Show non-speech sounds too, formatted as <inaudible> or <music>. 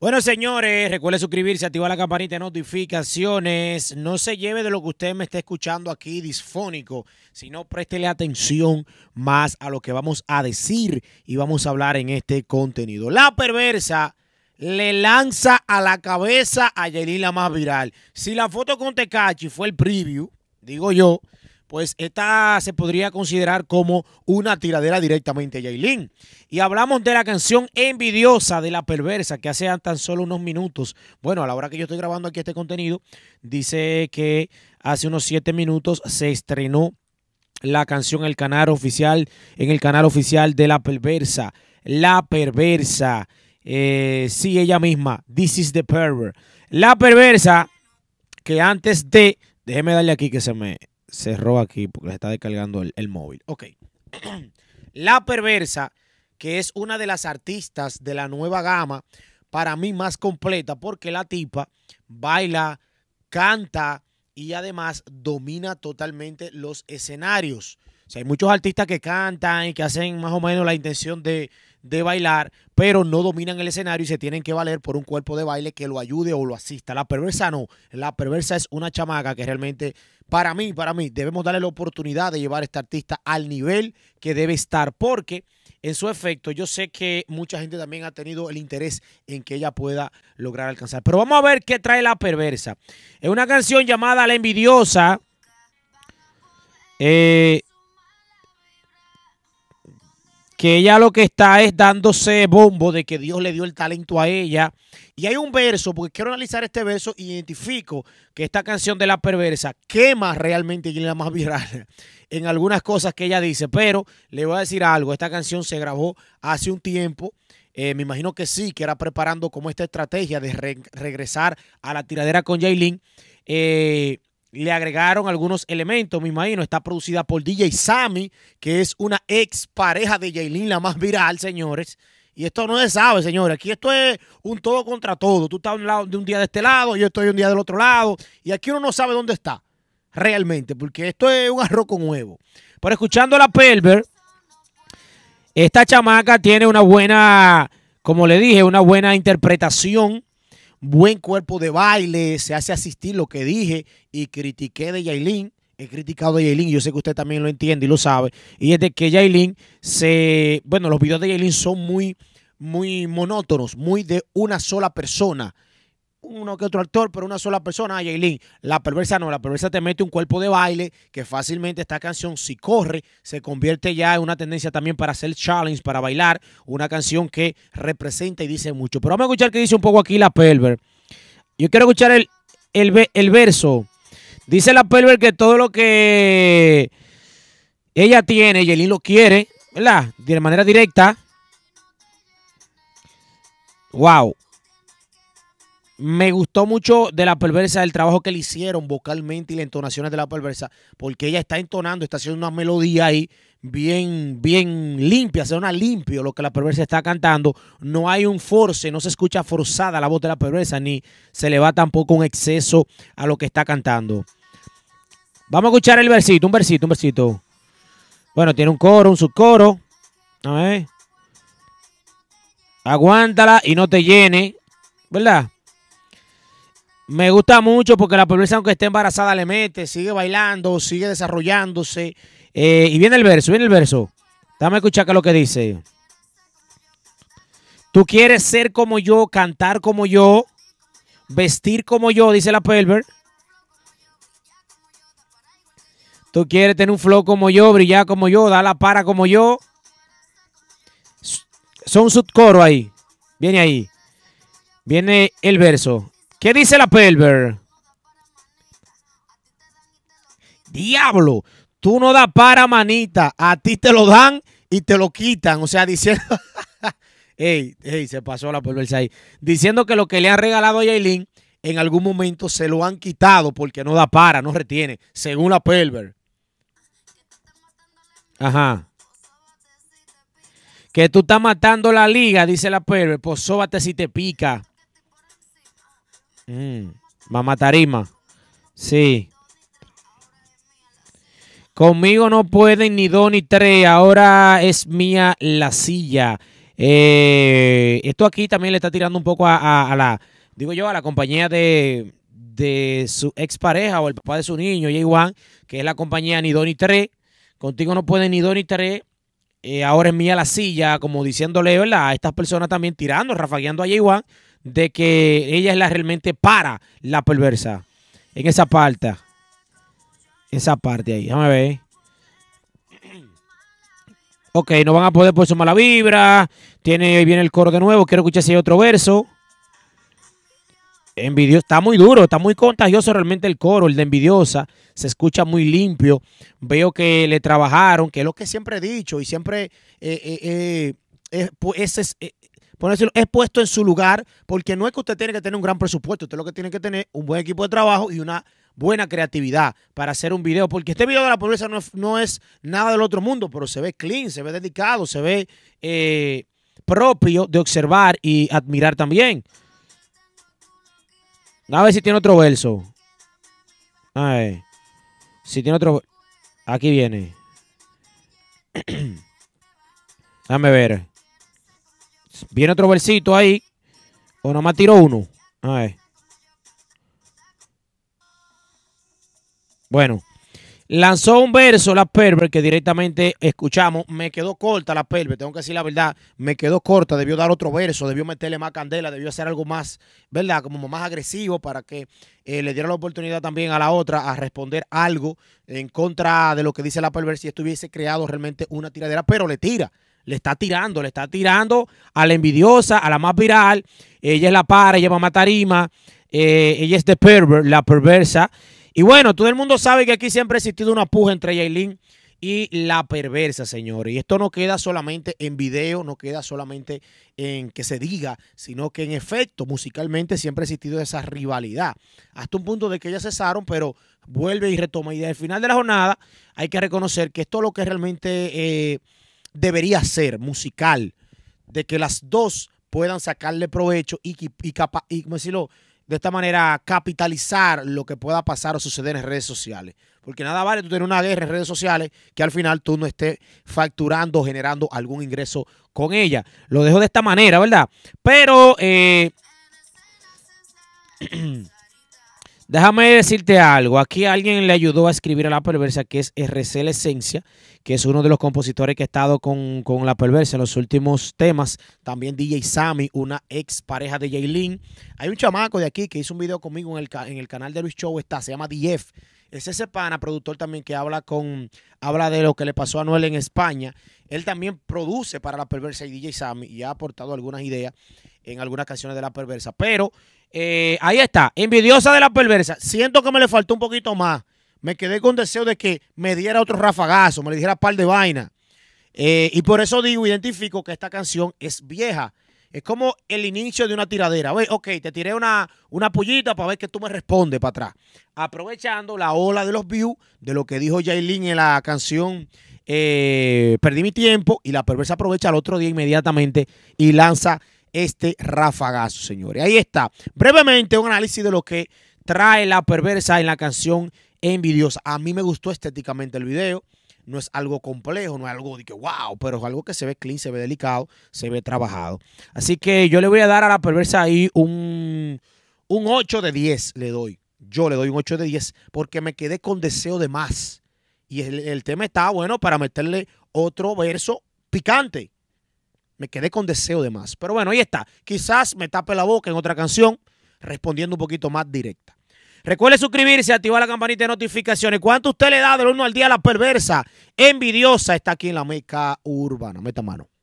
Bueno, señores, recuerden suscribirse, activar la campanita de notificaciones. No se lleve de lo que usted me está escuchando aquí disfónico, sino préstele atención más a lo que vamos a decir y vamos a hablar en este contenido. La perversa le lanza a la cabeza a Yelila más viral. Si la foto con Tecachi fue el preview, digo yo, pues esta se podría considerar como una tiradera directamente a Yailin. Y hablamos de la canción Envidiosa de la Perversa, que hace tan solo unos minutos, bueno, a la hora que yo estoy grabando aquí este contenido, dice que hace unos siete minutos se estrenó la canción el canal oficial, en el canal oficial de La Perversa. La Perversa. Eh, sí, ella misma. This is the perverse, La Perversa, que antes de... Déjeme darle aquí que se me cerró aquí porque le está descargando el, el móvil. Ok. <clears throat> La Perversa, que es una de las artistas de la nueva gama, para mí más completa, porque la tipa baila, canta y además domina totalmente los escenarios. O sea, hay muchos artistas que cantan y que hacen más o menos la intención de, de bailar, pero no dominan el escenario y se tienen que valer por un cuerpo de baile que lo ayude o lo asista. La perversa no, la perversa es una chamaca que realmente, para mí, para mí, debemos darle la oportunidad de llevar a esta artista al nivel que debe estar, porque en su efecto, yo sé que mucha gente también ha tenido el interés en que ella pueda lograr alcanzar. Pero vamos a ver qué trae la perversa. Es una canción llamada La Envidiosa. Eh, que ella lo que está es dándose bombo de que Dios le dio el talento a ella. Y hay un verso, porque quiero analizar este verso y identifico que esta canción de la perversa quema realmente y la más viral <laughs> en algunas cosas que ella dice. Pero le voy a decir algo, esta canción se grabó hace un tiempo. Eh, me imagino que sí, que era preparando como esta estrategia de regresar a la tiradera con Jailin. Eh, le agregaron algunos elementos, me imagino. Está producida por DJ Sammy, que es una ex pareja de Jailin, la más viral, señores. Y esto no se sabe, señores. Aquí esto es un todo contra todo. Tú estás un lado, de un día de este lado, yo estoy un día del otro lado. Y aquí uno no sabe dónde está realmente, porque esto es un arroz con huevo. Pero escuchando la Pelver, esta chamaca tiene una buena, como le dije, una buena interpretación buen cuerpo de baile, se hace asistir lo que dije y critiqué de Yailin. He criticado a Yailin, yo sé que usted también lo entiende y lo sabe. Y es de que Yailin se. Bueno, los videos de Yailin son muy, muy monótonos, muy de una sola persona uno que otro actor, pero una sola persona, Jaylin. La perversa no, la perversa te mete un cuerpo de baile que fácilmente esta canción, si corre, se convierte ya en una tendencia también para hacer challenge, para bailar, una canción que representa y dice mucho. Pero vamos a escuchar que dice un poco aquí la perver. Yo quiero escuchar el, el, verso. Dice la perver que todo lo que ella tiene, Jaylin lo quiere, ¿verdad? De manera directa. Wow. Me gustó mucho de la perversa el trabajo que le hicieron vocalmente y las entonaciones de la perversa, porque ella está entonando, está haciendo una melodía ahí bien, bien limpia, una limpio lo que la perversa está cantando. No hay un force, no se escucha forzada la voz de la perversa, ni se le va tampoco un exceso a lo que está cantando. Vamos a escuchar el versito, un versito, un versito. Bueno, tiene un coro, un subcoro. A ver. Aguántala y no te llene, ¿verdad? Me gusta mucho porque la pobreza, aunque esté embarazada, le mete, sigue bailando, sigue desarrollándose. Eh, y viene el verso, viene el verso. Dame a escuchar qué lo que dice. Tú quieres ser como yo, cantar como yo, vestir como yo, dice la Pelver. Tú quieres tener un flow como yo, brillar como yo, dar la para como yo. Son coro ahí. Viene ahí. Viene el verso. ¿Qué dice la Pelver? Diablo, tú no das para manita, a ti te lo dan y te lo quitan. O sea, diciendo. <laughs> ey, ey, se pasó la Pelver ahí. Diciendo que lo que le han regalado a Yailin en algún momento se lo han quitado porque no da para, no retiene, según la Pelver. Ajá. Que tú estás matando la liga, dice la Pelver. Pues sóbate si te pica. Mm. Mamá Tarima. Sí. Conmigo no pueden ni dos ni tres. Ahora es mía la silla. Eh, esto aquí también le está tirando un poco a, la, digo yo, a la compañía de, de su expareja o el papá de su niño, Jay que es la compañía ni dos ni tres. Contigo no pueden ni dos ni tres. Eh, ahora es mía la silla, como diciéndole, A estas personas también tirando, rafagueando a igual de que ella es la realmente para la perversa. En esa parte. Esa parte ahí, déjame ver. Ok, no van a poder por su mala vibra. Tiene, viene el coro de nuevo. Quiero escuchar si hay otro verso. Envidioso, está muy duro, está muy contagioso realmente el coro, el de envidiosa, se escucha muy limpio. Veo que le trabajaron, que es lo que siempre he dicho y siempre eh, eh, eh, es, es, es puesto en su lugar, porque no es que usted tiene que tener un gran presupuesto, usted lo que tiene que tener un buen equipo de trabajo y una buena creatividad para hacer un video, porque este video de la pobreza no, no es nada del otro mundo, pero se ve clean, se ve dedicado, se ve propio de observar y admirar también. A ver si tiene otro verso. A ver. Si tiene otro. Aquí viene. <clears throat> Dame ver. Viene otro versito ahí. O nomás tiro uno. A ver. Bueno lanzó un verso la Perver que directamente escuchamos. Me quedó corta la Perver, tengo que decir la verdad. Me quedó corta, debió dar otro verso, debió meterle más candela, debió hacer algo más, ¿verdad? Como más agresivo para que eh, le diera la oportunidad también a la otra a responder algo en contra de lo que dice la Perver si estuviese creado realmente una tiradera, pero le tira. Le está tirando, le está tirando a la envidiosa, a la más viral. Ella es la para, lleva va tarima. Eh, ella es de perver, la perversa. Y bueno, todo el mundo sabe que aquí siempre ha existido una puja entre Yailin y la perversa, señores. Y esto no queda solamente en video, no queda solamente en que se diga, sino que en efecto, musicalmente siempre ha existido esa rivalidad. Hasta un punto de que ya cesaron, pero vuelve y retoma. Y desde el final de la jornada hay que reconocer que esto es lo que realmente eh, debería ser musical, de que las dos puedan sacarle provecho y, y, y, decirlo, de esta manera capitalizar lo que pueda pasar o suceder en redes sociales. Porque nada vale tú tener una guerra en redes sociales que al final tú no estés facturando, o generando algún ingreso con ella. Lo dejo de esta manera, ¿verdad? Pero eh, <clears throat> déjame decirte algo. Aquí alguien le ayudó a escribir a la perversa que es RC La Esencia que es uno de los compositores que ha estado con, La Perversa en los últimos temas. También DJ Sammy, una ex pareja de Jaylin. Hay un chamaco de aquí que hizo un video conmigo en el, en el canal de Luis Show, está, se llama DF. Es ese pana, productor también que habla con habla de lo que le pasó a Noel en España. Él también produce para La Perversa y DJ Sammy y ha aportado algunas ideas en algunas canciones de La Perversa. Pero eh, ahí está, envidiosa de La Perversa. Siento que me le faltó un poquito más me quedé con deseo de que me diera otro rafagazo, me le dijera par de vaina. Eh, y por eso digo, identifico que esta canción es vieja. Es como el inicio de una tiradera. ok, te tiré una, una pullita para ver que tú me respondes para atrás. Aprovechando la ola de los views, de lo que dijo Jailin en la canción eh, Perdí mi tiempo, y la perversa aprovecha al otro día inmediatamente y lanza este rafagazo, señores. Ahí está. Brevemente un análisis de lo que trae la perversa en la canción envidiosa. A mí me gustó estéticamente el video. No es algo complejo, no es algo de que wow, pero es algo que se ve clean, se ve delicado, se ve trabajado. Así que yo le voy a dar a la perversa ahí un, 8 de 10. Le doy. Yo le doy un 8 de 10 porque me quedé con deseo de más. Y el, el tema está bueno para meterle otro verso picante. Me quedé con deseo de más. Pero bueno, ahí está. Quizás me tape la boca en otra canción respondiendo un poquito más directa. Recuerde suscribirse, activar la campanita de notificaciones. ¿Cuánto usted le da del 1 al día a la perversa? Envidiosa está aquí en la meca urbana. Meta mano.